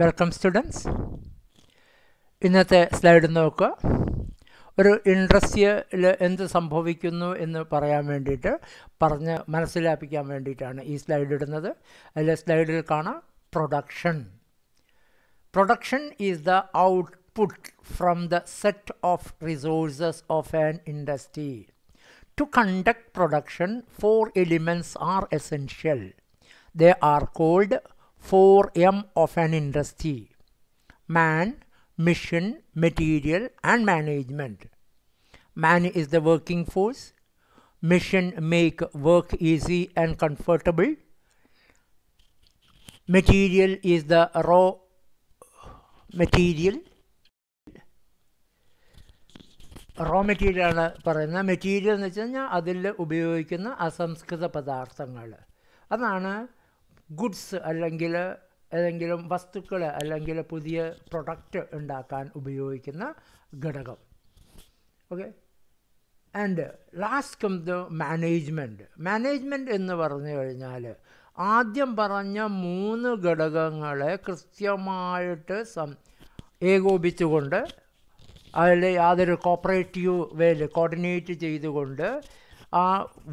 Welcome students ഇന്നത്തെ slide നോക്കുക ഒരു ഇൻട്രസ്റ്റിൽ എന്ത് സംഭവിക്കുന്നു എന്ന് പറയാൻ വേണ്ടിയിട്ട് പറഞ്ഞ് മനസ്സിലാപ്പിക്കാൻ വേണ്ടിയിട്ടാണ് ഈ സ്ലൈഡ് ഇടുന്നത് അതിലെ സ്ലൈഡിൽ കാണാം production production is the output from the set of resources of an industry to conduct production four elements are essential they are called 4 M of an industry man, mission, material, and management. Man is the working force. Mission make work easy and comfortable. Material is the raw material. Raw മെറ്റീരിയലാണ് പറയുന്നത് material എന്ന് വെച്ച് കഴിഞ്ഞാൽ അതിൽ ഉപയോഗിക്കുന്ന അസംസ്കൃത പദാർത്ഥങ്ങൾ അതാണ് ഗുഡ്സ് അല്ലെങ്കിൽ ഏതെങ്കിലും വസ്തുക്കൾ അല്ലെങ്കിൽ പുതിയ പ്രൊഡക്റ്റ് ഉണ്ടാക്കാൻ ഉപയോഗിക്കുന്ന ഘടകം okay and last come the management management എന്ന് പറഞ്ഞു കഴിഞ്ഞാൽ ആദ്യം പറഞ്ഞ മൂന്ന് ഘടകങ്ങളെ കൃത്യമായിട്ട് സം ഏകോപിച്ചുകൊണ്ട് അതിൽ യാതൊരു കോപ്പറേറ്റീവ് വേല് കോർഡിനേറ്റ് ചെയ്തുകൊണ്ട് ആ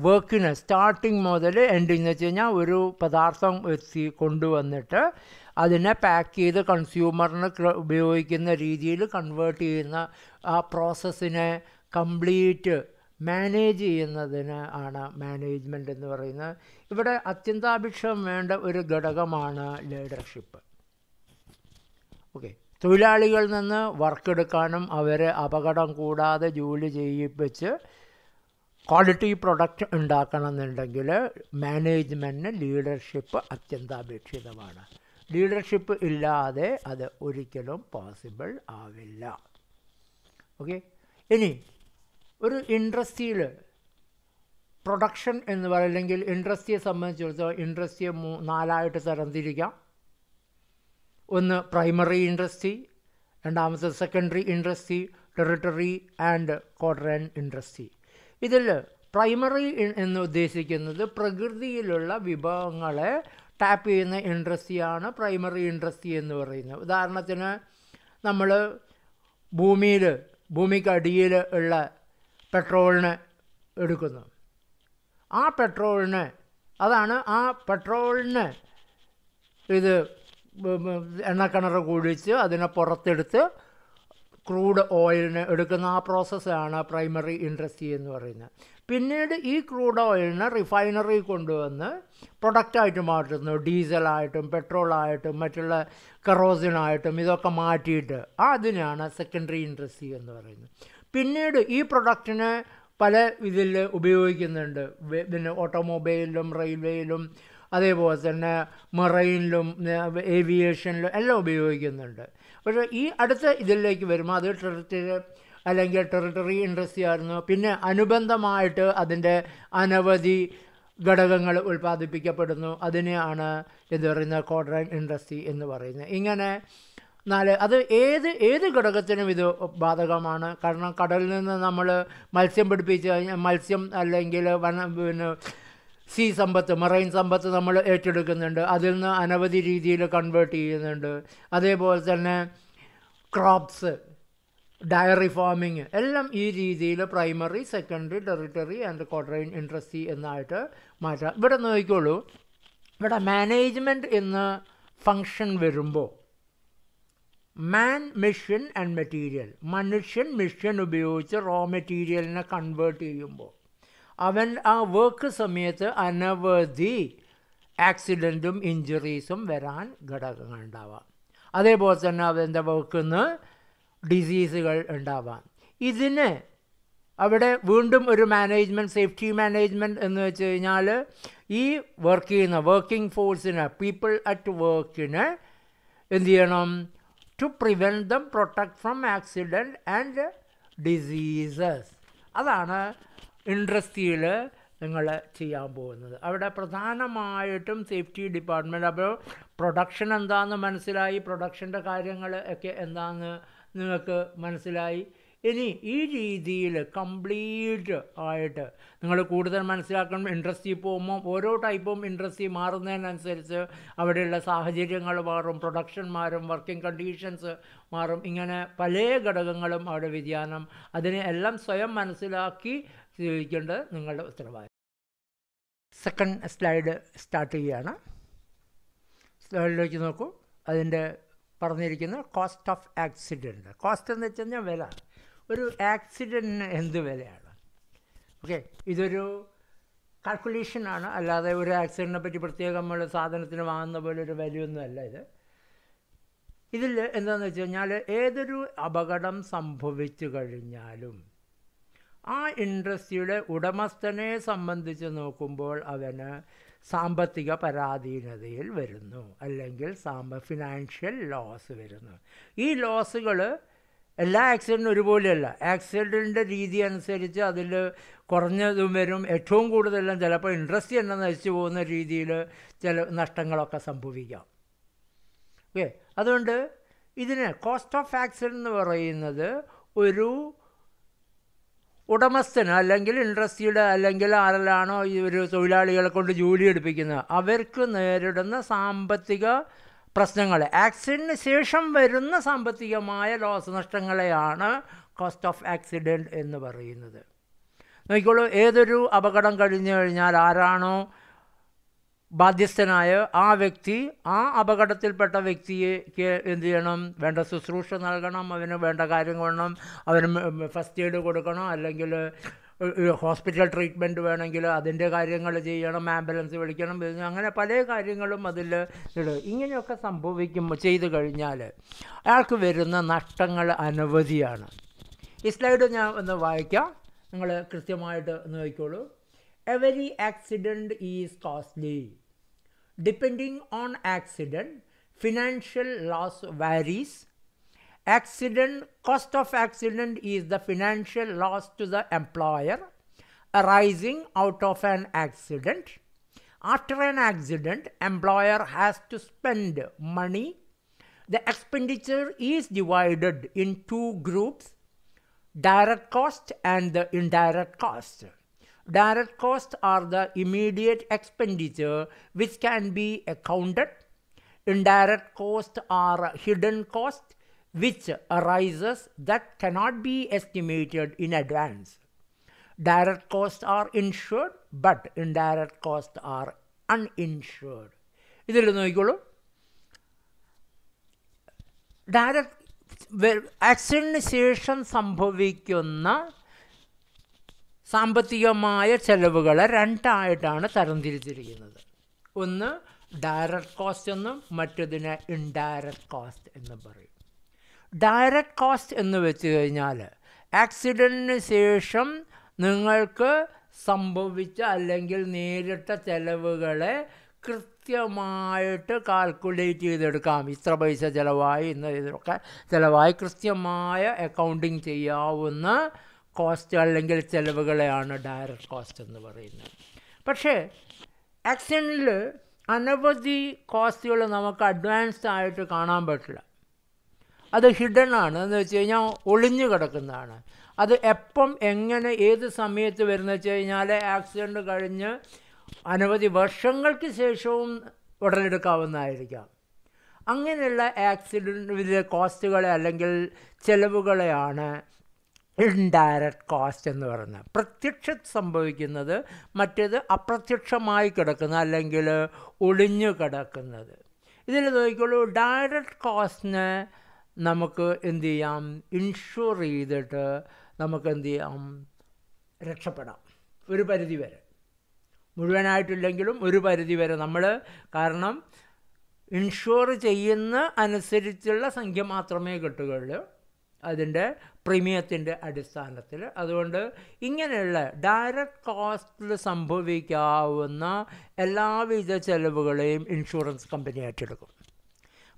വർക്കിന് സ്റ്റാർട്ടിങ് മുതൽ എൻഡിങ് വെച്ച് കഴിഞ്ഞാൽ ഒരു പദാർത്ഥം എത്തി കൊണ്ടുവന്നിട്ട് അതിനെ പാക്ക് ചെയ്ത് കൺസ്യൂമറിന് ഉപയോഗിക്കുന്ന രീതിയിൽ കൺവേർട്ട് ചെയ്യുന്ന ആ പ്രോസസ്സിനെ കംപ്ലീറ്റ് മാനേജ് ചെയ്യുന്നതിന് ആണ് മാനേജ്മെൻ്റ് എന്ന് പറയുന്നത് ഇവിടെ അത്യന്താപേക്ഷം വേണ്ട ഒരു ഘടകമാണ് ലീഡർഷിപ്പ് ഓക്കെ തൊഴിലാളികളിൽ നിന്ന് വർക്ക് എടുക്കാനും അവരെ അപകടം കൂടാതെ ജോലി ചെയ്യിപ്പിച്ച് ക്വാളിറ്റി പ്രൊഡക്റ്റ് ഉണ്ടാക്കണമെന്നുണ്ടെങ്കിൽ മാനേജ്മെൻറ്റിന് ലീഡർഷിപ്പ് അത്യന്താപേക്ഷിതമാണ് ലീഡർഷിപ്പ് ഇല്ലാതെ അത് ഒരിക്കലും പോസിബിൾ ആവില്ല ഓക്കെ ഇനി ഒരു ഇൻഡസ്ട്രിയിൽ പ്രൊഡക്ഷൻ എന്ന് പറയുന്നെങ്കിൽ ഇൻഡസ്ട്രിയെ സംബന്ധിച്ചിടത്തോളം ഇൻഡസ്ട്രിയെ മൂ നാലായിട്ട് തരംതിരിക്കാം ഒന്ന് പ്രൈമറി ഇൻഡസ്ട്രി രണ്ടാമത്തെ secondary industry tertiary and quaternary industry ഇതിൽ പ്രൈമറി എന്ന് ഉദ്ദേശിക്കുന്നത് പ്രകൃതിയിലുള്ള വിഭവങ്ങളെ ടാപ്പ് ചെയ്യുന്ന ഇൻഡസ്ട്രിയാണ് പ്രൈമറി ഇൻഡസ്ട്രി എന്ന് പറയുന്നത് ഉദാഹരണത്തിന് നമ്മൾ ഭൂമിയിൽ ഭൂമിക്കടിയിൽ ഉള്ള പെട്രോളിന് എടുക്കുന്നു ആ പെട്രോളിന് അതാണ് ആ പെട്രോളിന് ഇത് എണ്ണക്കിണർ കുഴിച്ച് അതിനെ പുറത്തെടുത്ത് ക്രൂഡ് ഓയിലിന് എടുക്കുന്ന ആ പ്രോസസ്സാണ് പ്രൈമറി ഇൻഡസ്ട്രി എന്ന് പറയുന്നത് പിന്നീട് ഈ ക്രൂഡ് ഓയിലിനെ റിഫൈനറി കൊണ്ടുവന്ന് പ്രൊഡക്റ്റായിട്ട് മാറ്റുന്നു ഡീസലായിട്ടും പെട്രോളായിട്ടും മറ്റുള്ള കറോസിനായിട്ടും ഇതൊക്കെ മാറ്റിയിട്ട് അതിനാണ് സെക്കൻഡറി ഇൻഡസ്ട്രി എന്ന് പറയുന്നത് പിന്നീട് ഈ പ്രൊഡക്റ്റിനെ പല ഇതിൽ ഉപയോഗിക്കുന്നുണ്ട് പിന്നെ ഓട്ടോമൊബൈലിലും റെയിൽവേയിലും അതേപോലെ തന്നെ മെറൈനിലും ഏവിയേഷനിലും എല്ലാം ഉപയോഗിക്കുന്നുണ്ട് പക്ഷേ ഈ അടുത്ത ഇതിലേക്ക് വരുമ്പോൾ അത് ടെറിട്ടറി അല്ലെങ്കിൽ ടെറിട്ടറി ഇൻട്രസ്റ്റി ആയിരുന്നു പിന്നെ അനുബന്ധമായിട്ട് അതിൻ്റെ അനവധി ഘടകങ്ങൾ ഉൽപ്പാദിപ്പിക്കപ്പെടുന്നു അതിനെയാണ് ഇത് പറയുന്നത് കോഡ്രൻ ഇൻഡസ്ട്രി എന്ന് പറയുന്നത് ഇങ്ങനെ നാല് അത് ഏത് ഏത് ഘടകത്തിനും ഇത് ബാധകമാണ് കാരണം കടലിൽ നിന്ന് നമ്മൾ മത്സ്യം പിടിപ്പിച്ച് മത്സ്യം അല്ലെങ്കിൽ വന പിന്നെ സി സമ്പത്ത് മറൈൻ സമ്പത്ത് നമ്മൾ ഏറ്റെടുക്കുന്നുണ്ട് അതിൽ നിന്ന് അനവധി രീതിയിൽ കൺവേർട്ട് ചെയ്യുന്നുണ്ട് അതേപോലെ തന്നെ ക്രോപ്സ് ഡയറി ഫാമിങ് എല്ലാം ഈ രീതിയിൽ primary secondary tertiary and quaternary industry എന്നായിട്ട് മാറ്റാം ഇവിടെ നോക്കിക്കോളൂ ഇവിടെ മാനേജ്മെൻറ്റ് എന്ന് ഫങ്ഷൻ വരുമ്പോൾ മാൻ മിഷൻ ആൻഡ് മെറ്റീരിയൽ മനുഷ്യൻ മിഷൻ ഉപയോഗിച്ച് റോ മെറ്റീരിയലിനെ കൺവേർട്ട് ചെയ്യുമ്പോൾ അവൻ ആ വർക്ക് സമയത്ത് അനവധി ആക്സിഡൻറ്റും ഇഞ്ചുറീസും വരാൻ ഘടകങ്ങൾ ഉണ്ടാവാം അതേപോലെ തന്നെ അവൻ്റെ വർക്കിൽ നിന്ന് ഡിസീസുകൾ ഉണ്ടാവാം ഇതിന് അവിടെ വീണ്ടും ഒരു മാനേജ്മെൻറ്റ് സേഫ്റ്റി മാനേജ്മെൻറ്റ് എന്ന് വെച്ച് കഴിഞ്ഞാൽ ഈ വർക്ക് ചെയ്യുന്ന വർക്കിംഗ് ഫോഴ്സിന് പീപ്പിൾ അറ്റ് വർക്കിന് എന്തു ചെയ്യണം to prevent them protect from accident and diseases അതാണ് ഇൻഡസ്ട്രിയിൽ നിങ്ങൾ ചെയ്യാൻ പോകുന്നത് അവിടെ പ്രധാനമായിട്ടും സേഫ്റ്റി ഡിപ്പാർട്ട്മെൻറ്റ് അപ്പോൾ പ്രൊഡക്ഷൻ എന്താണെന്ന് മനസ്സിലായി പ്രൊഡക്ഷൻ്റെ കാര്യങ്ങൾ ഒക്കെ എന്താണെന്ന് നിങ്ങൾക്ക് മനസ്സിലായി ഇനി ഈ രീതിയിൽ കംപ്ലീറ്റ് ആയിട്ട് നിങ്ങൾ കൂടുതൽ മനസ്സിലാക്കണം ഇൻഡസ്ട്രി പോകുമ്പോൾ ഓരോ ടൈപ്പും ഇൻഡസ്ട്രി മാറുന്നതിനനുസരിച്ച് അവിടെയുള്ള സാഹചര്യങ്ങൾ മാറും പ്രൊഡക്ഷൻ മാറും വർക്കിംഗ് കണ്ടീഷൻസ് മാറും ഇങ്ങനെ പല ഘടകങ്ങളും അവിടെ വ്യതിയാനം അതിനെ എല്ലാം സ്വയം മനസ്സിലാക്കി സ്വീകരിക്കേണ്ടത് നിങ്ങളുടെ ഉത്തരവാദിത്വം സെക്കൻഡ് സ്ലൈഡ് സ്റ്റാർട്ട് ചെയ്യുകയാണ് സ്ലൈഡിലേക്ക് നോക്കൂ അതിൻ്റെ പറഞ്ഞിരിക്കുന്ന കോസ്റ്റ് ഓഫ് ആക്സിഡൻറ്റ് കോസ്റ്റ് എന്ന് വെച്ച് കഴിഞ്ഞാൽ വില ഒരു ആക്സിഡൻറ്റിന് എന്ത് വിലയാണ് ഓക്കെ ഇതൊരു കാൽക്കുലേഷനാണ് അല്ലാതെ ഒരു ആക്സിഡൻറ്റിനെ പറ്റി പ്രത്യേകം നമ്മൾ സാധനത്തിന് വാങ്ങുന്ന പോലെ ഒരു വിലയൊന്നുമല്ല ഇത് ഇതിൽ എന്താണെന്ന് വെച്ച് കഴിഞ്ഞാൽ ഏതൊരു അപകടം സംഭവിച്ചു കഴിഞ്ഞാലും ആ ഇൻഡസ്ട്രിയുടെ ഉടമസ്ഥനെ സംബന്ധിച്ച് നോക്കുമ്പോൾ അവന് സാമ്പത്തിക പരാധീനതയിൽ വരുന്നു അല്ലെങ്കിൽ സാമ്പ ഫിനാൻഷ്യൽ ലോസ് വരുന്നു ഈ ലോസുകൾ എല്ലാ ആക്സിഡൻറ്റും ഒരുപോലെയല്ല ആക്സിഡൻറ്റിൻ്റെ രീതി അനുസരിച്ച് അതിൽ കുറഞ്ഞതും വരും ഏറ്റവും കൂടുതലും ചിലപ്പോൾ ഇൻട്രസ്റ്റ് തന്നെ നശിച്ചു പോകുന്ന രീതിയിൽ ചില നഷ്ടങ്ങളൊക്കെ സംഭവിക്കാം ഓക്കെ അതുകൊണ്ട് ഇതിന് കോസ്റ്റ് ഓഫ് ആക്സിഡൻ്റ് എന്ന് പറയുന്നത് ഒരു ഉടമസ്ഥന് അല്ലെങ്കിൽ ഇൻഡസ്ട്രിയുടെ അല്ലെങ്കിൽ ആരെല്ലാണോ ഈ ഒരു തൊഴിലാളികളെ കൊണ്ട് ജോലി എടുപ്പിക്കുന്നത് അവർക്ക് നേരിടുന്ന സാമ്പത്തിക പ്രശ്നങ്ങൾ ആക്സിഡൻറ്റിന് ശേഷം വരുന്ന സാമ്പത്തികമായ ലോസ് നഷ്ടങ്ങളെയാണ് കോസ്റ്റ് ഓഫ് ആക്സിഡൻറ്റ് എന്ന് പറയുന്നത് നോക്കിക്കോളൂ ഏതൊരു അപകടം കഴിഞ്ഞു കഴിഞ്ഞാൽ ആരാണോ ബാധ്യസ്ഥനായ ആ വ്യക്തി ആ അപകടത്തിൽപ്പെട്ട വ്യക്തിയെ എന്ത് ചെയ്യണം വേണ്ട ശുശ്രൂഷ നൽകണം അവന് വേണ്ട കാര്യങ്ങൾ വേണം അവന് ഫസ്റ്റ് എയ്ഡ് കൊടുക്കണം അല്ലെങ്കിൽ ഹോസ്പിറ്റൽ ട്രീറ്റ്മെൻറ്റ് വേണമെങ്കിൽ അതിൻ്റെ കാര്യങ്ങൾ ചെയ്യണം ആംബുലൻസ് വിളിക്കണം അങ്ങനെ പല കാര്യങ്ങളും അതിൽ ഇടും ഇങ്ങനെയൊക്കെ സംഭവിക്കുമ്പോൾ ചെയ്തു കഴിഞ്ഞാൽ അയാൾക്ക് വരുന്ന നഷ്ടങ്ങൾ അനവധിയാണ് ഈ സ്ലൈഡ് ഞാൻ ഒന്ന് വായിക്കാം നിങ്ങൾ കൃത്യമായിട്ട് വയ്ക്കോളൂ every accident is costly Depending on accident, financial loss varies. Accident, cost of accident is the financial loss to the employer arising out of an accident. After an accident, employer has to spend money. The expenditure is divided in two groups, direct cost and the indirect cost. Direct costs are the immediate expenditure which can be accounted. Indirect costs are hidden costs which arises that cannot be estimated in advance. Direct costs are insured, but indirect costs are uninsured. ഇതിൽ നോക്കിക്കോളൂ direct സാമ്പത്തികമായ ചെലവുകളെ രണ്ടായിട്ടാണ് തരംതിരിച്ചിരിക്കുന്നത് ഒന്ന് direct cost എന്നും മറ്റതിനെ indirect cost എന്നും പറയും direct cost എന്ന് വെച്ച് കഴിഞ്ഞാൽ ആക്സിഡൻറ്റിന് ശേഷം നിങ്ങൾക്ക് സംഭവിച്ച അല്ലെങ്കിൽ നേരിട്ട ചെലവുകളെ കൃത്യമായിട്ട് കാൽക്കുലേറ്റ് ചെയ്തെടുക്കാം ഇത്ര പൈസ ചിലവായി ഇന്ന ഇതൊക്കെ ചിലവായി കൃത്യമായ അക്കൗണ്ടിങ് ചെയ്യാവുന്ന കോസ്റ്റ് അല്ലെങ്കിൽ ചെലവുകളെയാണ് ഡയറക്റ്റ് കോസ്റ്റ് എന്ന് പറയുന്നത് പക്ഷേ ആക്സിഡൻറ്റിൽ അനവധി കോസ്റ്റുകൾ നമുക്ക് അഡ്വാൻസ്ഡ് ആയിട്ട് കാണാൻ പറ്റില്ല അത് ഹിഡൻ ആണ് എന്ന് വെച്ച് കഴിഞ്ഞാൽ ഒളിഞ്ഞു കിടക്കുന്നതാണ് അത് എപ്പം എങ്ങനെ ഏത് സമയത്ത് വരുന്ന വെച്ച് കഴിഞ്ഞാൽ ആക്സിഡൻറ്റ് കഴിഞ്ഞ് അനവധി വർഷങ്ങൾക്ക് ശേഷവും ഉടലെടുക്കാവുന്നതായിരിക്കാം അങ്ങനെയുള്ള ആക്സിഡൻ്റ് കോസ്റ്റുകളെ അല്ലെങ്കിൽ ചെലവുകളെയാണ് ഇൻഡയറക്റ്റ് കോസ്റ്റ് എന്ന് പറയുന്നത് പ്രത്യക്ഷ സംഭവിക്കുന്നത് മറ്റേത് അപ്രത്യക്ഷമായി കിടക്കുന്ന അല്ലെങ്കിൽ ഒളിഞ്ഞു കിടക്കുന്നത് ഇതിൽ നോക്കിക്കോളൂ ഡയറക്റ്റ് കോസ്റ്റിന് നമുക്ക് എന്ത് ചെയ്യാം ഇൻഷുർ ചെയ്തിട്ട് നമുക്ക് എന്ത് ചെയ്യാം രക്ഷപ്പെടാം ഒരു പരിധി വരെ മുഴുവനായിട്ടില്ലെങ്കിലും ഒരു പരിധി വരെ നമ്മൾ കാരണം ഇൻഷുർ ചെയ്യുന്ന അനുസരിച്ചുള്ള സംഖ്യ മാത്രമേ കിട്ടുകയുള്ളൂ അതിൻ്റെ പ്രീമിയത്തിൻ്റെ അടിസ്ഥാനത്തിൽ അതുകൊണ്ട് ഇങ്ങനെയുള്ള ഡയറക്റ്റ് കോസ്റ്റിൽ സംഭവിക്കാവുന്ന എല്ലാവിധ ചെലവുകളെയും ഇൻഷുറൻസ് കമ്പനി ഏറ്റെടുക്കും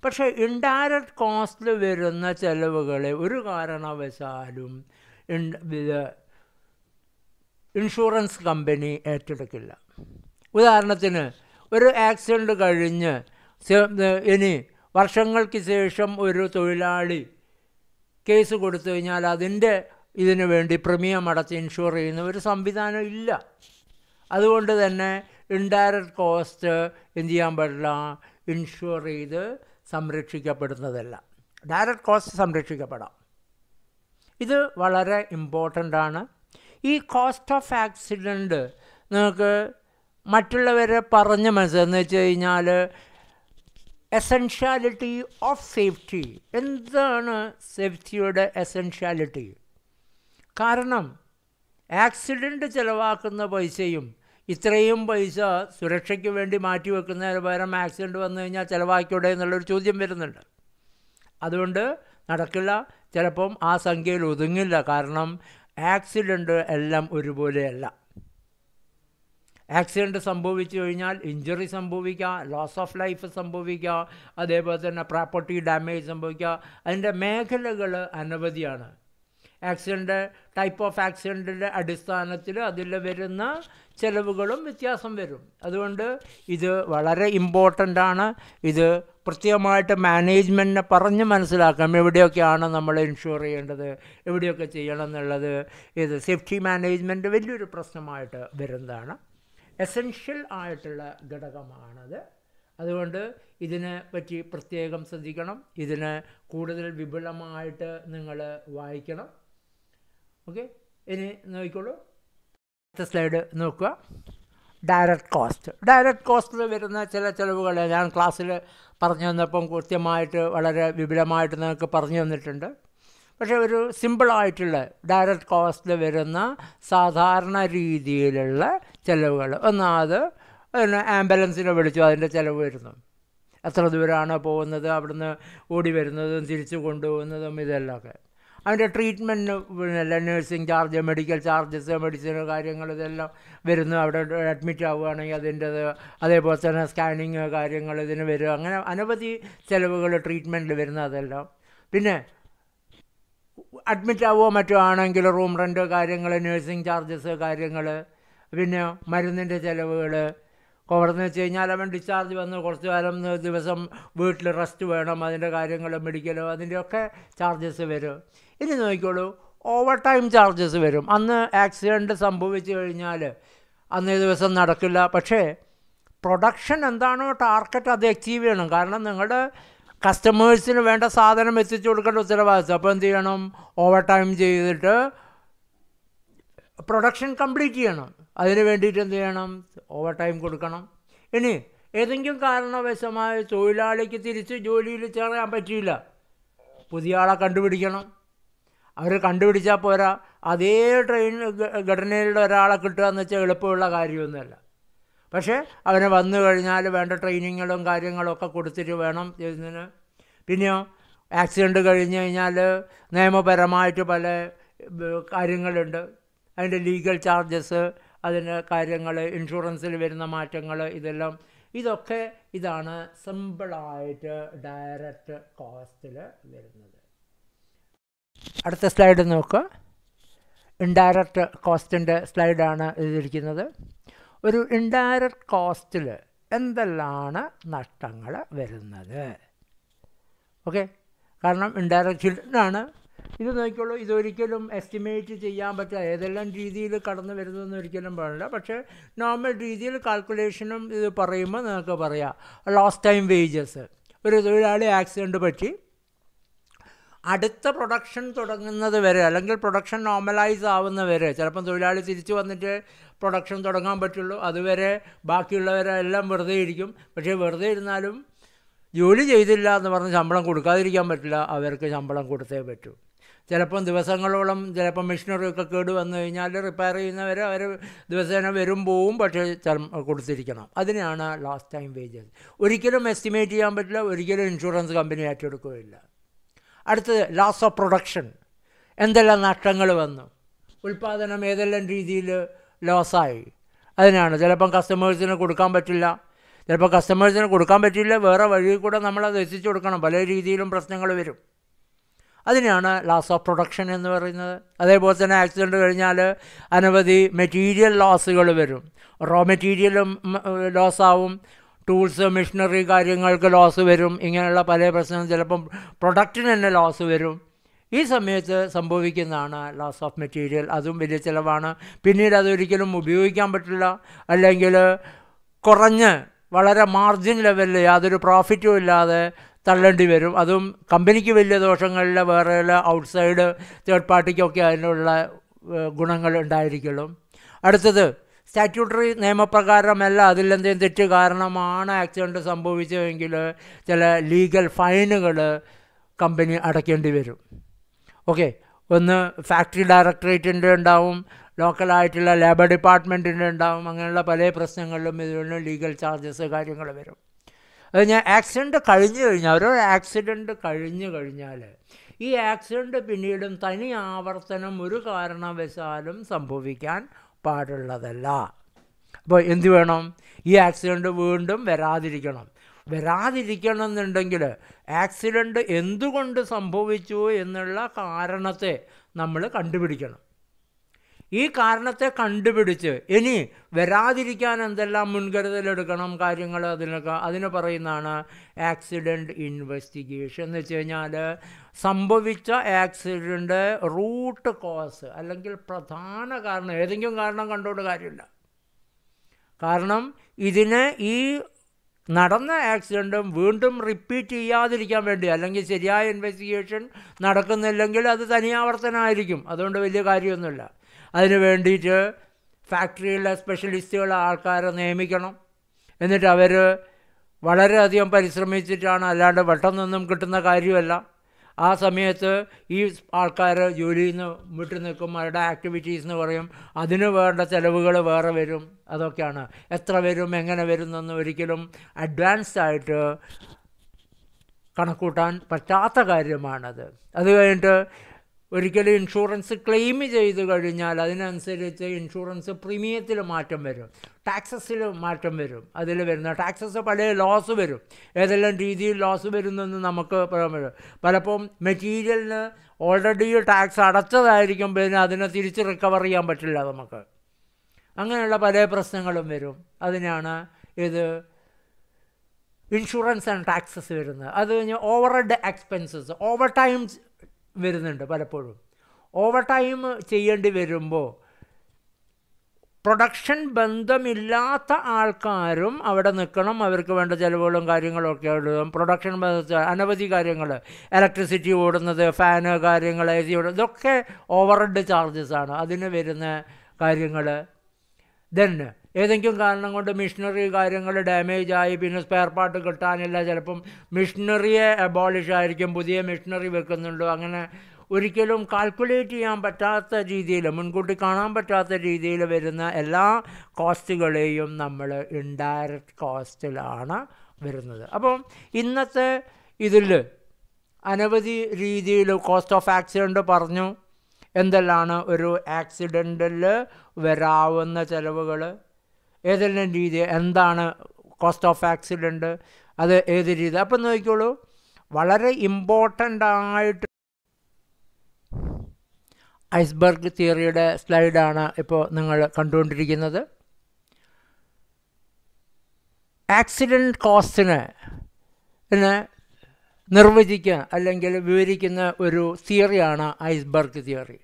പക്ഷേ ഇൻഡയറക്റ്റ് കോസ്റ്റിൽ വരുന്ന ചെലവുകളെ ഒരു കാരണവശാലും ഇത് ഇൻഷുറൻസ് കമ്പനി ഏറ്റെടുക്കില്ല ഉദാഹരണത്തിന് ഒരു ആക്സിഡൻറ്റ് കഴിഞ്ഞ് ഇനി വർഷങ്ങൾക്ക് ശേഷം ഒരു തൊഴിലാളി കേസ് കൊടുത്തു കഴിഞ്ഞാൽ അതിൻ്റെ ഇതിനു വേണ്ടി പ്രീമിയം അടച്ച് ഇൻഷുർ ചെയ്യുന്ന ഒരു സംവിധാനം ഇല്ല അതുകൊണ്ട് തന്നെ ഇൻഡയറക്റ്റ് കോസ്റ്റ് എന്ത് ചെയ്യാൻ പാടില്ല ഇൻഷുർ ചെയ്ത് സംരക്ഷിക്കപ്പെടുന്നതല്ല ഡയറക്റ്റ് കോസ്റ്റ് സംരക്ഷിക്കപ്പെടാം ഇത് വളരെ ഇമ്പോർട്ടൻ്റ് ആണ് ഈ കോസ്റ്റ് ഓഫ് ആക്സിഡൻറ്റ് നിങ്ങൾക്ക് മറ്റുള്ളവരെ പറഞ്ഞ് മനസ്സിലെന്ന് വെച്ച് കഴിഞ്ഞാൽ എസൻഷ്യാലിറ്റി ഓഫ് സേഫ്റ്റി എന്താണ് സേഫ്റ്റിയുടെ എസൻഷ്യാലിറ്റി കാരണം ആക്സിഡൻറ്റ് ചിലവാക്കുന്ന പൈസയും ഇത്രയും പൈസ സുരക്ഷയ്ക്ക് വേണ്ടി മാറ്റി വെക്കുന്നതിന് പകരം ആക്സിഡൻറ്റ് വന്നു കഴിഞ്ഞാൽ ചിലവാക്കിയോടെ എന്നുള്ളൊരു ചോദ്യം വരുന്നുണ്ട് അതുകൊണ്ട് നടക്കില്ല ചിലപ്പം ആ സംഖ്യയിൽ ഒതുങ്ങില്ല കാരണം ആക്സിഡൻറ്റ് എല്ലാം ഒരുപോലെയല്ല ആക്സിഡൻറ്റ് സംഭവിച്ചു കഴിഞ്ഞാൽ ഇഞ്ചുറി സംഭവിക്കാം ലോസ് ഓഫ് ലൈഫ് സംഭവിക്കാം അതേപോലെ തന്നെ പ്രോപ്പർട്ടി ഡാമേജ് സംഭവിക്കാം അതിൻ്റെ മേഖലകൾ അനവധിയാണ് ആക്സിഡൻ്റ് ടൈപ്പ് ഓഫ് ആക്സിഡൻറ്റിൻ്റെ അടിസ്ഥാനത്തിൽ അതിൽ വരുന്ന ചിലവുകളും വ്യത്യാസം വരും അതുകൊണ്ട് ഇത് വളരെ ഇമ്പോർട്ടൻ്റ് ആണ് ഇത് പ്രത്യേകമായിട്ട് മാനേജ്മെൻറ്റിനെ പറഞ്ഞ് മനസ്സിലാക്കാം എവിടെയൊക്കെയാണ് നമ്മൾ ഇൻഷുർ ചെയ്യേണ്ടത് എവിടെയൊക്കെ ചെയ്യണം എന്നുള്ളത് ഇത് സേഫ്റ്റി മാനേജ്മെൻറ്റ് വലിയൊരു പ്രശ്നമായിട്ട് വരുന്നതാണ് എസൻഷ്യൽ ആയിട്ടുള്ള ഘടകമാണത് അതുകൊണ്ട് ഇതിനെ പറ്റി പ്രത്യേകം ശ്രദ്ധിക്കണം ഇതിന് കൂടുതൽ വിപുലമായിട്ട് നിങ്ങൾ വായിക്കണം ഓക്കെ ഇനി നോക്കിക്കോളൂ അടുത്ത സ്ലൈഡ് നോക്കുക ഡയറക്റ്റ് കോസ്റ്റ് ഡയറക്റ്റ് കോസ്റ്റിൽ വരുന്ന ചില ചിലവുകൾ ഞാൻ ക്ലാസ്സിൽ പറഞ്ഞു തന്നപ്പം കൃത്യമായിട്ട് വളരെ വിപുലമായിട്ട് നിങ്ങൾക്ക് പറഞ്ഞു തന്നിട്ടുണ്ട് പക്ഷേ ഒരു സിമ്പിളായിട്ടുള്ള ഡയറക്റ്റ് കോസ്റ്റിൽ വരുന്ന സാധാരണ രീതിയിലുള്ള ചിലവുകൾ ഒന്നാമത് പിന്നെ ആംബുലൻസിനെ വിളിച്ചു അതിൻ്റെ ചിലവ് വരുന്നു എത്ര ദൂരമാണ് പോകുന്നത് അവിടുന്ന് ഓടി വരുന്നതും തിരിച്ച് കൊണ്ടുപോകുന്നതും ഇതെല്ലാമൊക്കെ അതിൻ്റെ ട്രീറ്റ്മെൻറ്റിന് പിന്നെ nursing charge medical charges medicine കാര്യങ്ങൾ ഇതെല്ലാം വരുന്നു അവിടെ അഡ്മിറ്റ് ആവുകയാണെങ്കിൽ അതിൻ്റെ അതേപോലെ തന്നെ സ്കാനിങ് കാര്യങ്ങൾ ഇതിന് വരും അങ്ങനെ അനവധി ചിലവുകൾ ട്രീറ്റ്മെൻറ്റിൽ വരുന്ന അതെല്ലാം പിന്നെ അഡ്മിറ്റ് മറ്റോ ആണെങ്കിൽ റൂം റെൻ്റ് കാര്യങ്ങൾ നേഴ്സിംഗ് ചാർജസ് കാര്യങ്ങൾ പിന്നെ മരുന്നിൻ്റെ ചിലവുകൾ കോടതി വെച്ച് കഴിഞ്ഞാൽ അവൻ ഡിസ്ചാർജ് വന്ന് കുറച്ച് കാലം ദിവസം വീട്ടിൽ റെസ്റ്റ് വേണം അതിൻ്റെ കാര്യങ്ങൾ മെഡിക്കലോ അതിൻ്റെയൊക്കെ ചാർജസ് വരും ഇനി നോക്കിക്കോളൂ ഓവർ ടൈം ചാർജസ് വരും അന്ന് ആക്സിഡൻറ്റ് സംഭവിച്ചു കഴിഞ്ഞാൽ അന്നേ ദിവസം നടക്കില്ല പക്ഷേ പ്രൊഡക്ഷൻ എന്താണോ ടാർഗറ്റ് അത് അച്ചീവ് ചെയ്യണം കാരണം നിങ്ങളുടെ കസ്റ്റമേഴ്സിന് വേണ്ട സാധനം എത്തിച്ചു കൊടുക്കേണ്ട ഉത്തരവാദിത്വം അപ്പോൾ എന്ത് ചെയ്യണം ഓവർ ടൈം ചെയ്തിട്ട് പ്രൊഡക്ഷൻ കംപ്ലീറ്റ് ചെയ്യണം അതിന് വേണ്ടിയിട്ട് എന്ത് ചെയ്യണം ഓവർ ടൈം കൊടുക്കണം ഇനി ഏതെങ്കിലും കാരണവശമായ തൊഴിലാളിക്ക് തിരിച്ച് ജോലിയിൽ ചേരാൻ പറ്റിയില്ല പുതിയ ആളെ കണ്ടുപിടിക്കണം അവർ കണ്ടുപിടിച്ചാൽ പോരാ അതേ ട്രെയിൻ ഘടനയിലുള്ള ഒരാളെ കിട്ടുക എന്ന് വെച്ചാൽ എളുപ്പമുള്ള കാര്യമൊന്നുമല്ല പക്ഷേ അവന് വന്നു കഴിഞ്ഞാൽ വേണ്ട ട്രെയിനിങ്ങുകളും കാര്യങ്ങളൊക്കെ കൊടുത്തിട്ട് വേണം ഇതിന് പിന്നെയോ ആക്സിഡൻറ്റ് കഴിഞ്ഞ് കഴിഞ്ഞാൽ നിയമപരമായിട്ട് പല കാര്യങ്ങളുണ്ട് അതിൻ്റെ ലീഗൽ ചാർജസ് അതിൻ്റെ കാര്യങ്ങൾ ഇൻഷുറൻസിൽ വരുന്ന മാറ്റങ്ങൾ ഇതെല്ലാം ഇതൊക്കെ ഇതാണ് സിമ്പിളായിട്ട് ഡയറക്റ്റ് കോസ്റ്റിൽ വരുന്നത് അടുത്ത സ്ലൈഡ് നോക്കുക ഇൻഡയറക്റ്റ് കോസ്റ്റിൻ്റെ സ്ലൈഡാണ് ഇതിരിക്കുന്നത് ഒരു ഇൻഡയറക്റ്റ് കോസ്റ്റിൽ എന്തെല്ലാമാണ് നഷ്ടങ്ങൾ വരുന്നത് ഓക്കെ കാരണം ഇൻഡയറക്ഷനാണ് ഇത് നോക്കിയുള്ളൂ ഇതൊരിക്കലും എസ്റ്റിമേറ്റ് ചെയ്യാൻ പറ്റില്ല ഏതെല്ലാം രീതിയിൽ കടന്നു വരുന്നതെന്ന് ഒരിക്കലും പാടില്ല പക്ഷേ നോർമൽ രീതിയിൽ കാൽക്കുലേഷനും ഇത് പറയുമ്പോൾ നിങ്ങൾക്ക് പറയാം ലോസ്റ്റ് ടൈം വേജസ് ഒരു തൊഴിലാളി ആക്സിഡൻറ്റ് പറ്റി അടുത്ത പ്രൊഡക്ഷൻ തുടങ്ങുന്നത് വരെ അല്ലെങ്കിൽ പ്രൊഡക്ഷൻ നോർമലൈസ് ആവുന്ന വരെ ചിലപ്പം തൊഴിലാളി തിരിച്ചു വന്നിട്ട് പ്രൊഡക്ഷൻ തുടങ്ങാൻ പറ്റുള്ളൂ അതുവരെ ബാക്കിയുള്ളവരെല്ലാം വെറുതെ ഇരിക്കും പക്ഷേ വെറുതെ ഇരുന്നാലും ജോലി ചെയ്തില്ല എന്ന് പറഞ്ഞ് ശമ്പളം കൊടുക്കാതിരിക്കാൻ പറ്റില്ല അവർക്ക് ശമ്പളം കൊടുത്തേ പറ്റൂ ചിലപ്പം ദിവസങ്ങളോളം ചിലപ്പം മെഷീനറിയൊക്കെ കേട് വന്നു കഴിഞ്ഞാൽ റിപ്പയർ ചെയ്യുന്നവർ അവർ ദിവസേന വരും പോവും പക്ഷേ കൊടുത്തിരിക്കണം അതിനെയാണ് ലാസ്റ്റ് ടൈം വേജസ് ഒരിക്കലും എസ്റ്റിമേറ്റ് ചെയ്യാൻ പറ്റില്ല ഒരിക്കലും ഇൻഷുറൻസ് കമ്പനി ഏറ്റെടുക്കുകയില്ല അടുത്തത് ലാസ് ഓഫ് പ്രൊഡക്ഷൻ എന്തെല്ലാം നഷ്ടങ്ങൾ വന്നു ഉൽപ്പാദനം ഏതെല്ലാം രീതിയിൽ ലോസായി അതിനാണ് ചിലപ്പം കസ്റ്റമേഴ്സിന് കൊടുക്കാൻ പറ്റില്ല ചിലപ്പോൾ കസ്റ്റമേഴ്സിന് കൊടുക്കാൻ പറ്റില്ല വേറെ വഴി കൂടെ നമ്മളത് എത്തിച്ചു കൊടുക്കണം പല രീതിയിലും പ്രശ്നങ്ങൾ വരും അതിനാണ് ലാസ് ഓഫ് പ്രൊഡക്ഷൻ എന്ന് പറയുന്നത് അതേപോലെ തന്നെ ആക്സിഡൻറ്റ് കഴിഞ്ഞാൽ അനവധി മെറ്റീരിയൽ ലോസുകൾ വരും റോ മെറ്റീരിയലും ലോസാവും ടൂൾസ് മെഷീനറി കാര്യങ്ങൾക്ക് ലോസ് വരും ഇങ്ങനെയുള്ള പല പ്രശ്നങ്ങൾ ചിലപ്പം പ്രൊഡക്റ്റിന് തന്നെ ലോസ് വരും ഈ സമയത്ത് സംഭവിക്കുന്നതാണ് ലോസ് ഓഫ് മെറ്റീരിയൽ അതും വലിയ ചിലവാണ് പിന്നീട് അതൊരിക്കലും ഉപയോഗിക്കാൻ പറ്റില്ല അല്ലെങ്കിൽ കുറഞ്ഞ് വളരെ മാർജിൻ ലെവലിൽ യാതൊരു പ്രോഫിറ്റും ഇല്ലാതെ തള്ളേണ്ടി വരും അതും കമ്പനിക്ക് വലിയ ദോഷങ്ങളിൽ വേറെ ഔട്ട്സൈഡ് തേർഡ് പാർട്ടിക്കൊക്കെ അതിനുള്ള ഗുണങ്ങൾ ഉണ്ടായിരിക്കുള്ളൂ അടുത്തത് സ്റ്റാറ്റ്യൂട്ടറി നിയമപ്രകാരമല്ല അതിലെന്തെങ്കിലും തെറ്റ് കാരണമാണ് ആക്സിഡൻറ്റ് സംഭവിച്ചതെങ്കിൽ ചില ലീഗൽ ഫൈനുകൾ കമ്പനി അടയ്ക്കേണ്ടി വരും ഓക്കെ ഒന്ന് ഫാക്ടറി ഡയറക്ടറേറ്റിൻ്റെ ഉണ്ടാവും ലോക്കലായിട്ടുള്ള ലേബർ ഡിപ്പാർട്ട്മെൻറ്റിൻ്റെ ഉണ്ടാവും അങ്ങനെയുള്ള പല പ്രശ്നങ്ങളിലും ഇതിന് ലീഗൽ ചാർജസ് കാര്യങ്ങൾ വരും അത് ഞാൻ ആക്സിഡൻറ്റ് കഴിഞ്ഞു കഴിഞ്ഞാൽ ഓരോ ആക്സിഡൻറ്റ് കഴിഞ്ഞു കഴിഞ്ഞാൽ ഈ ആക്സിഡൻറ്റ് പിന്നീടും തനി ആവർത്തനം ഒരു കാരണവശാലും സംഭവിക്കാൻ പാടുള്ളതല്ല അപ്പോൾ എന്തു വേണം ഈ ആക്സിഡൻറ്റ് വീണ്ടും വരാതിരിക്കണം വരാതിരിക്കണം എന്നുണ്ടെങ്കിൽ ആക്സിഡൻറ്റ് എന്തുകൊണ്ട് സംഭവിച്ചു എന്നുള്ള കാരണത്തെ നമ്മൾ കണ്ടുപിടിക്കണം ഈ കാരണത്തെ കണ്ടുപിടിച്ച് ഇനി വരാതിരിക്കാൻ എന്തെല്ലാം മുൻകരുതലെടുക്കണം കാര്യങ്ങൾ അതിനൊക്കെ അതിന് പറയുന്നതാണ് ആക്സിഡൻറ്റ് ഇൻവെസ്റ്റിഗേഷൻ എന്ന് വെച്ച് കഴിഞ്ഞാൽ സംഭവിച്ച ആക്സിഡൻ്റ് റൂട്ട് കോസ് അല്ലെങ്കിൽ പ്രധാന കാരണം ഏതെങ്കിലും കാരണം കണ്ടുകൊണ്ട് കാര്യമില്ല കാരണം ഇതിനെ ഈ നടന്ന ആക്സിഡൻറ്റും വീണ്ടും റിപ്പീറ്റ് ചെയ്യാതിരിക്കാൻ വേണ്ടി അല്ലെങ്കിൽ ശരിയായ ഇൻവെസ്റ്റിഗേഷൻ നടക്കുന്നില്ലെങ്കിൽ അത് തനിയാവർത്തനമായിരിക്കും അതുകൊണ്ട് വലിയ കാര്യമൊന്നുമില്ല അതിന് വേണ്ടിയിട്ട് ഫാക്ടറിയിലെ സ്പെഷ്യലിസ്റ്റുകളെ ആൾക്കാരെ നിയമിക്കണം എന്നിട്ട് അവർ വളരെയധികം പരിശ്രമിച്ചിട്ടാണ് അല്ലാണ്ട് പെട്ടെന്നൊന്നും കിട്ടുന്ന കാര്യമല്ല ആ സമയത്ത് ഈ ആൾക്കാർ ജോലിയിൽ നിന്ന് വിട്ടു നിൽക്കും അവരുടെ ആക്ടിവിറ്റീസ് എന്ന് പറയും അതിന് വേണ്ട ചിലവുകൾ വേറെ വരും അതൊക്കെയാണ് എത്ര വരും എങ്ങനെ വരും എന്നൊന്നും ഒരിക്കലും അഡ്വാൻസ്ഡ് ആയിട്ട് കണക്കൂട്ടാൻ പറ്റാത്ത കാര്യമാണത് അത് കഴിഞ്ഞിട്ട് ഒരിക്കലും ഇൻഷുറൻസ് ക്ലെയിം ചെയ്ത് കഴിഞ്ഞാൽ അതിനനുസരിച്ച് ഇൻഷുറൻസ് പ്രീമിയത്തിൽ മാറ്റം വരും ടാക്സസിൽ മാറ്റം വരും അതിൽ വരുന്ന ടാക്സസ് പല ലോസ് വരും ഏതെല്ലാം രീതിയിൽ ലോസ് വരുന്നെന്ന് നമുക്ക് പലപ്പം മെറ്റീരിയലിന് ഓൾറെഡി ടാക്സ് അടച്ചതായിരിക്കും പിന്നെ അതിനെ തിരിച്ച് റിക്കവർ ചെയ്യാൻ പറ്റില്ല നമുക്ക് അങ്ങനെയുള്ള പല പ്രശ്നങ്ങളും വരും അതിനാണ് ഇത് ഇൻഷുറൻസ് ആൻഡ് ടാക്സസ് വരുന്നത് അത് കഴിഞ്ഞ് ഓവർ എക്സ്പെൻസസ് ഓവർ ടൈംസ് വരുന്നുണ്ട് പലപ്പോഴും ഓവർ ടൈം ചെയ്യേണ്ടി വരുമ്പോൾ പ്രൊഡക്ഷൻ ബന്ധമില്ലാത്ത ആൾക്കാരും അവിടെ നിൽക്കണം അവർക്ക് വേണ്ട ചിലവുകളും കാര്യങ്ങളൊക്കെ ഉള്ളതും പ്രൊഡക്ഷൻ ബന്ധത്തിൽ അനവധി കാര്യങ്ങൾ ഇലക്ട്രിസിറ്റി ഓടുന്നത് ഫാന് കാര്യങ്ങൾ എ സി ഓടുന്നത് ഇതൊക്കെ ഓവർഹെഡ് ചാർജസ് ആണ് അതിന് വരുന്ന കാര്യങ്ങൾ ദെൻ ഏതെങ്കിലും കാരണം കൊണ്ട് മിഷനറി കാര്യങ്ങൾ ഡാമേജ് ആയി പിന്നെ സ്പെയർ പാർട്ട് കിട്ടാനില്ല ചിലപ്പം മിഷനറിയെ അബോളിഷ് ആയിരിക്കും പുതിയ മിഷനറി വെക്കുന്നുണ്ടോ അങ്ങനെ ഒരിക്കലും കാൽക്കുലേറ്റ് ചെയ്യാൻ പറ്റാത്ത രീതിയിൽ മുൻകൂട്ടി കാണാൻ പറ്റാത്ത രീതിയിൽ വരുന്ന എല്ലാ കോസ്റ്റുകളെയും നമ്മൾ ഇൻഡയറക്റ്റ് കോസ്റ്റിലാണ് വരുന്നത് അപ്പം ഇന്നത്തെ ഇതിൽ അനവധി രീതിയിൽ കോസ്റ്റ് ഓഫ് ആക്സിഡൻറ്റ് പറഞ്ഞു എന്തെല്ലാമാണ് ഒരു ആക്സിഡൻറ്റിൽ വരാവുന്ന ചിലവുകൾ ഏതെല്ലാം രീതി എന്താണ് കോസ്റ്റ് ഓഫ് ആക്സിഡൻറ്റ് അത് ഏത് രീതി അപ്പം നോക്കിക്കോളൂ വളരെ ഇമ്പോർട്ടൻ്റ് ആയിട്ട് ഐസ്ബർഗ് തിയറിയുടെ സ്ലൈഡാണ് ഇപ്പോൾ നിങ്ങൾ കണ്ടുകൊണ്ടിരിക്കുന്നത് ആക്സിഡൻറ്റ് കോസ്റ്റിന് നിർവചിക്കുക അല്ലെങ്കിൽ വിവരിക്കുന്ന ഒരു തിയറിയാണ് ഐസ്ബർഗ് തിയറി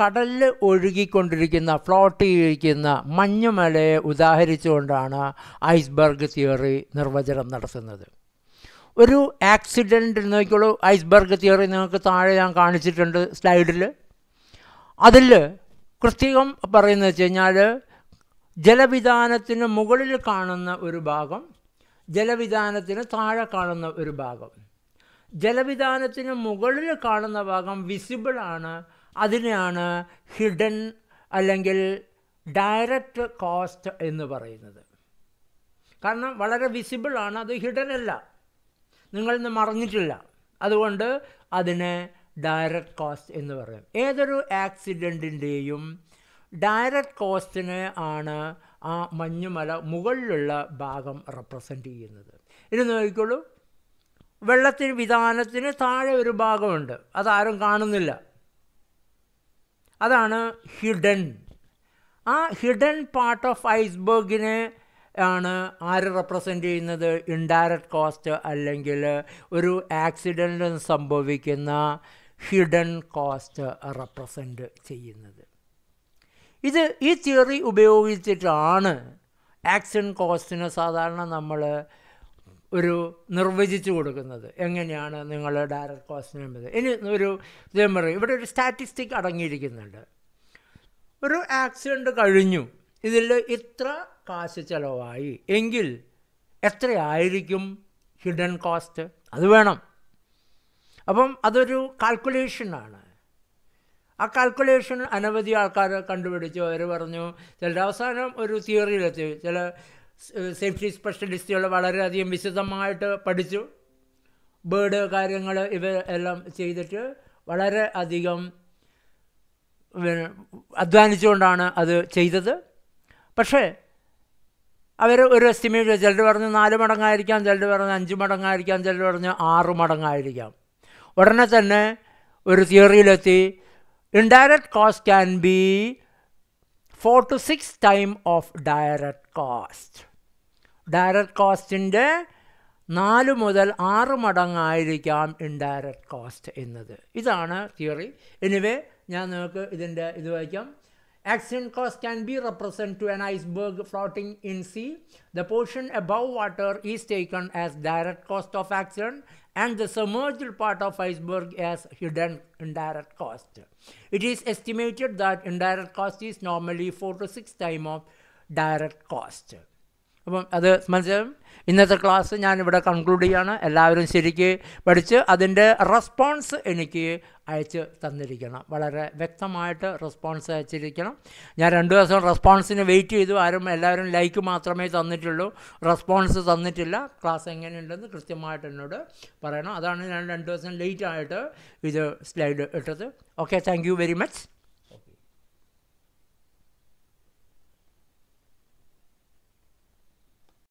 കടലിൽ ഒഴുകിക്കൊണ്ടിരിക്കുന്ന ഫ്ലോട്ട് ചെയ്തിരിക്കുന്ന മഞ്ഞുമലയെ ഉദാഹരിച്ചുകൊണ്ടാണ് ഐസ്ബർഗ് തിയറി നിർവചനം നടത്തുന്നത് ഒരു ആക്സിഡൻറ്റ് നോക്കിക്കോളൂ ഐസ്ബർഗ് തിയറി നിങ്ങൾക്ക് താഴെ ഞാൻ കാണിച്ചിട്ടുണ്ട് സ്ലൈഡിൽ അതിൽ കൃത്യം പറയുന്നത് വെച്ച് കഴിഞ്ഞാൽ ജലവിധാനത്തിന് മുകളിൽ കാണുന്ന ഒരു ഭാഗം ജലവിധാനത്തിന് താഴെ കാണുന്ന ഒരു ഭാഗം ജലവിധാനത്തിന് മുകളിൽ കാണുന്ന ഭാഗം വിസിബിളാണ് അതിനെയാണ് ഹിഡൻ അല്ലെങ്കിൽ ഡയറക്റ്റ് കോസ്റ്റ് എന്ന് പറയുന്നത് കാരണം വളരെ വിസിബിളാണ് അത് ഹിഡൻ അല്ല നിങ്ങളിന്ന് മറഞ്ഞിട്ടില്ല അതുകൊണ്ട് അതിനെ ഡയറക്റ്റ് കോസ്റ്റ് എന്ന് പറയും ഏതൊരു ആക്സിഡൻറ്റിൻ്റെയും ഡയറക്റ്റ് കോസ്റ്റിനെ ആണ് ആ മഞ്ഞുമല മുകളിലുള്ള ഭാഗം റെപ്രസെൻ്റ് ചെയ്യുന്നത് ഇനി നോക്കിക്കോളൂ വെള്ളത്തിന് വിധാനത്തിന് താഴെ ഒരു ഭാഗമുണ്ട് അതാരും കാണുന്നില്ല അതാണ് ഹിഡൻ ആ ഹിഡൻ പാർട്ട് ഓഫ് ഐസ്ബർഗിനെ ആണ് ആര് റെപ്രസെൻ്റ് ചെയ്യുന്നത് ഇൻഡയറക്റ്റ് കോസ്റ്റ് അല്ലെങ്കിൽ ഒരു ആക്സിഡൻ്റ് സംഭവിക്കുന്ന ഹിഡൻ കോസ്റ്റ് റെപ്രസെൻ്റ് ചെയ്യുന്നത് ഇത് ഈ തിയറി ഉപയോഗിച്ചിട്ടാണ് ആക്സിഡൻ കോസ്റ്റിനെ സാധാരണ നമ്മൾ ഒരു നിർവചിച്ചു കൊടുക്കുന്നത് എങ്ങനെയാണ് നിങ്ങൾ ഡയറക്റ്റ് കോസ്റ്റ് എന്നത് ഇനി ഒരു ഇതേ പറയും ഇവിടെ ഒരു സ്റ്റാറ്റിസ്റ്റിക് അടങ്ങിയിരിക്കുന്നുണ്ട് ഒരു ആക്സിഡൻറ്റ് കഴിഞ്ഞു ഇതിൽ ഇത്ര കാശ് ചിലവായി എങ്കിൽ എത്രയായിരിക്കും ഹിഡൻ കോസ്റ്റ് അത് വേണം അപ്പം അതൊരു കാൽക്കുലേഷനാണ് ആ കാൽക്കുലേഷൻ അനവധി ആൾക്കാർ കണ്ടുപിടിച്ചു അവർ പറഞ്ഞു ചില അവസാനം ഒരു തിയറിയിലെത്തി ചില സേഫ്റ്റി സ്പെഷ്യലിസ്റ്റുകൾ വളരെയധികം വിശദമായിട്ട് പഠിച്ചു ബേർഡ് കാര്യങ്ങൾ ഇവ എല്ലാം ചെയ്തിട്ട് വളരെ അധികം അധ്വാനിച്ചുകൊണ്ടാണ് അത് ചെയ്തത് പക്ഷേ അവർ ഒരു എസ്റ്റിമേറ്റ് ചിലർ പറഞ്ഞ് നാല് മടങ്ങായിരിക്കാം ചിലർ പറഞ്ഞ് അഞ്ച് മടങ്ങായിരിക്കാം ചിലർ പറഞ്ഞ് ആറ് മടങ്ങായിരിക്കാം ഉടനെ തന്നെ ഒരു തിയറിയിലെത്തി indirect cost can be four to six time of direct cost direct കോസ്റ്റിൻ്റെ നാല് മുതൽ ആറ് മടങ്ങായിരിക്കാം ഇൻഡയറക്റ്റ് കോസ്റ്റ് എന്നത് ഇതാണ് തിയറി എനിവേ ഞാൻ നിങ്ങൾക്ക് ഇതിൻ്റെ ഇത് വായിക്കാം Accident cost can be represented to an iceberg floating in sea. The portion above water is taken as direct cost of accident and the submerged part of iceberg as hidden indirect cost. It is estimated that indirect cost is normally 4 to 6 times of direct cost. അപ്പം അത് മനസ്സിലാവും ഇന്നത്തെ class ഞാനിവിടെ conclude ചെയ്യാണ് എല്ലാവരും ശരിക്ക് പഠിച്ച് അതിൻ്റെ റെസ്പോൺസ് എനിക്ക് അയച്ച് തന്നിരിക്കണം വളരെ വ്യക്തമായിട്ട് റെസ്പോൺസ് അയച്ചിരിക്കണം ഞാൻ രണ്ട് ദിവസം റെസ്പോൺസിന് വെയിറ്റ് ചെയ്തു ആരും എല്ലാവരും ലൈക്ക് മാത്രമേ തന്നിട്ടുള്ളൂ റെസ്പോൺസ് തന്നിട്ടില്ല ക്ലാസ് എങ്ങനെയുണ്ടെന്ന് കൃത്യമായിട്ട് എന്നോട് പറയണം അതാണ് ഞാൻ രണ്ട് ദിവസം ലേറ്റ് ആയിട്ട് ഇത് സ്ലൈഡ് ഇട്ടത് ഓക്കെ താങ്ക് വെരി മച്ച്